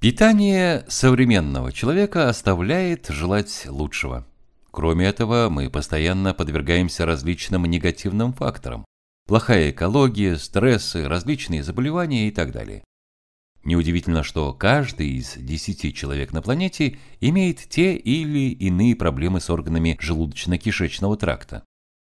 Питание современного человека оставляет желать лучшего. Кроме этого, мы постоянно подвергаемся различным негативным факторам. Плохая экология, стрессы, различные заболевания и так далее. Неудивительно, что каждый из десяти человек на планете имеет те или иные проблемы с органами желудочно-кишечного тракта.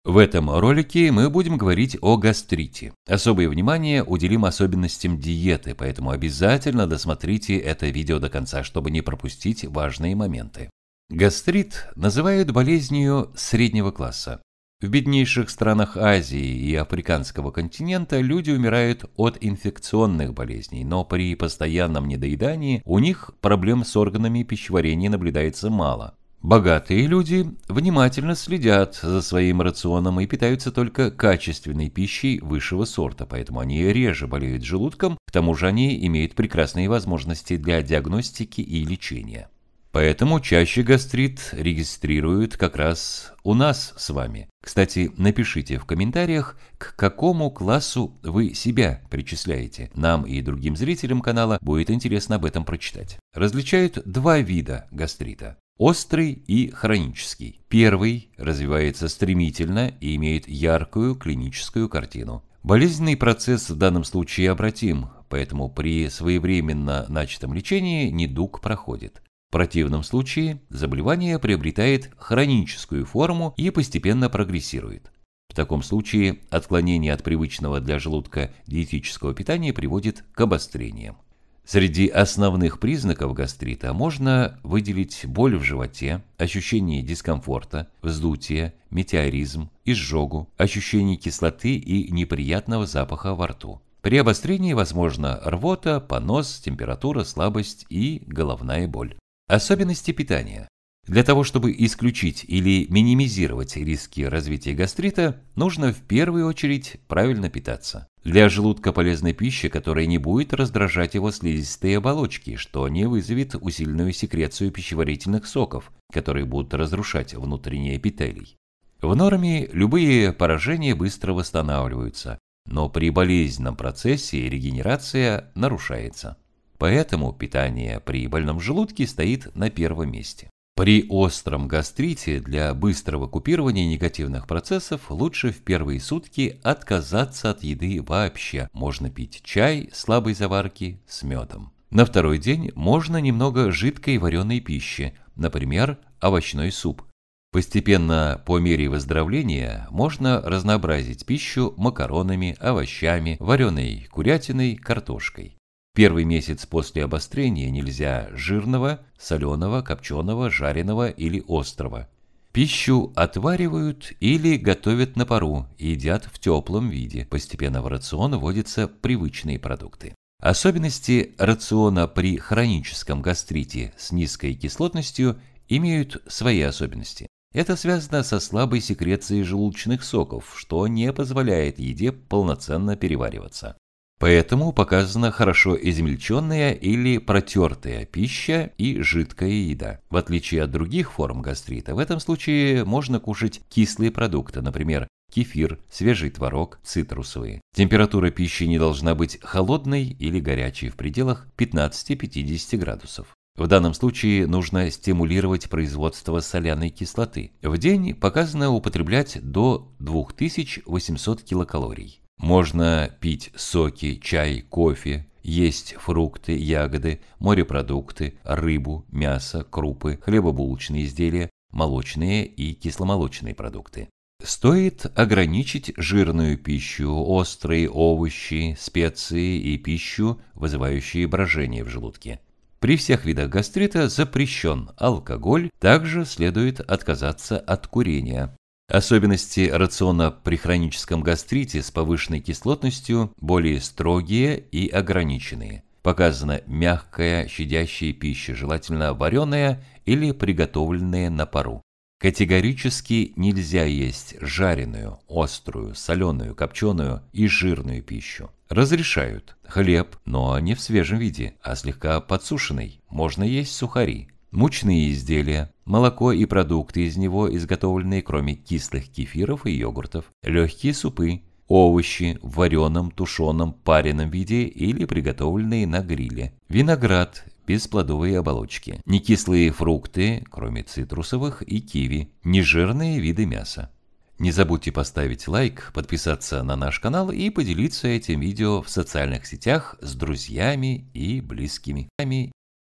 В этом ролике мы будем говорить о гастрите. Особое внимание уделим особенностям диеты, поэтому обязательно досмотрите это видео до конца, чтобы не пропустить важные моменты. Гастрит называют болезнью среднего класса. В беднейших странах Азии и африканского континента люди умирают от инфекционных болезней, но при постоянном недоедании у них проблем с органами пищеварения наблюдается мало. Богатые люди внимательно следят за своим рационом и питаются только качественной пищей высшего сорта, поэтому они реже болеют желудком, к тому же они имеют прекрасные возможности для диагностики и лечения. Поэтому чаще гастрит регистрируют как раз у нас с вами. Кстати, напишите в комментариях, к какому классу вы себя причисляете. Нам и другим зрителям канала будет интересно об этом прочитать. Различают два вида гастрита острый и хронический. Первый развивается стремительно и имеет яркую клиническую картину. Болезненный процесс в данном случае обратим, поэтому при своевременно начатом лечении недуг проходит. В противном случае заболевание приобретает хроническую форму и постепенно прогрессирует. В таком случае отклонение от привычного для желудка диетического питания приводит к обострениям. Среди основных признаков гастрита можно выделить боль в животе, ощущение дискомфорта, вздутие, метеоризм, изжогу, ощущение кислоты и неприятного запаха во рту. При обострении возможно рвота, понос, температура, слабость и головная боль. Особенности питания. Для того, чтобы исключить или минимизировать риски развития гастрита, нужно в первую очередь правильно питаться. Для желудка полезной пищи, которая не будет раздражать его слизистые оболочки, что не вызовет усиленную секрецию пищеварительных соков, которые будут разрушать внутренние эпителий. В норме любые поражения быстро восстанавливаются, но при болезненном процессе регенерация нарушается. Поэтому питание при больном желудке стоит на первом месте. При остром гастрите для быстрого купирования негативных процессов лучше в первые сутки отказаться от еды вообще. Можно пить чай слабой заварки с медом. На второй день можно немного жидкой вареной пищи, например, овощной суп. Постепенно, по мере выздоровления, можно разнообразить пищу макаронами, овощами, вареной курятиной, картошкой. Первый месяц после обострения нельзя жирного, соленого, копченого, жареного или острого. Пищу отваривают или готовят на пару и едят в теплом виде. Постепенно в рацион вводятся привычные продукты. Особенности рациона при хроническом гастрите с низкой кислотностью имеют свои особенности. Это связано со слабой секрецией желудочных соков, что не позволяет еде полноценно перевариваться. Поэтому показана хорошо измельченная или протертая пища и жидкая еда. В отличие от других форм гастрита, в этом случае можно кушать кислые продукты, например, кефир, свежий творог, цитрусовые. Температура пищи не должна быть холодной или горячей в пределах 15-50 градусов. В данном случае нужно стимулировать производство соляной кислоты. В день показано употреблять до 2800 килокалорий. Можно пить соки, чай, кофе, есть фрукты, ягоды, морепродукты, рыбу, мясо, крупы, хлебобулочные изделия, молочные и кисломолочные продукты. Стоит ограничить жирную пищу, острые овощи, специи и пищу, вызывающие брожение в желудке. При всех видах гастрита запрещен алкоголь, также следует отказаться от курения. Особенности рациона при хроническом гастрите с повышенной кислотностью более строгие и ограниченные. Показана мягкая, щадящая пища, желательно вареная или приготовленная на пару. Категорически нельзя есть жареную, острую, соленую, копченую и жирную пищу. Разрешают хлеб, но не в свежем виде, а слегка подсушенный. Можно есть сухари мучные изделия, молоко и продукты из него, изготовленные кроме кислых кефиров и йогуртов, легкие супы, овощи в вареном, тушеном, пареном виде или приготовленные на гриле, виноград, бесплодовые оболочки, некислые фрукты, кроме цитрусовых и киви, нежирные виды мяса. Не забудьте поставить лайк, подписаться на наш канал и поделиться этим видео в социальных сетях с друзьями и близкими.